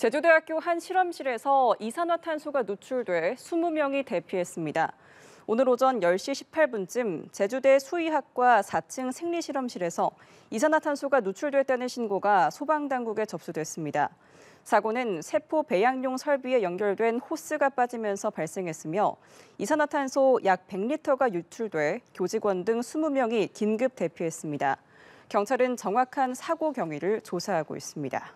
제주대학교 한 실험실에서 이산화탄소가 누출돼 20명이 대피했습니다. 오늘 오전 10시 18분쯤 제주대 수의학과 4층 생리실험실에서 이산화탄소가 누출됐다는 신고가 소방당국에 접수됐습니다. 사고는 세포 배양용 설비에 연결된 호스가 빠지면서 발생했으며 이산화탄소 약 100리터가 유출돼 교직원 등 20명이 긴급 대피했습니다. 경찰은 정확한 사고 경위를 조사하고 있습니다.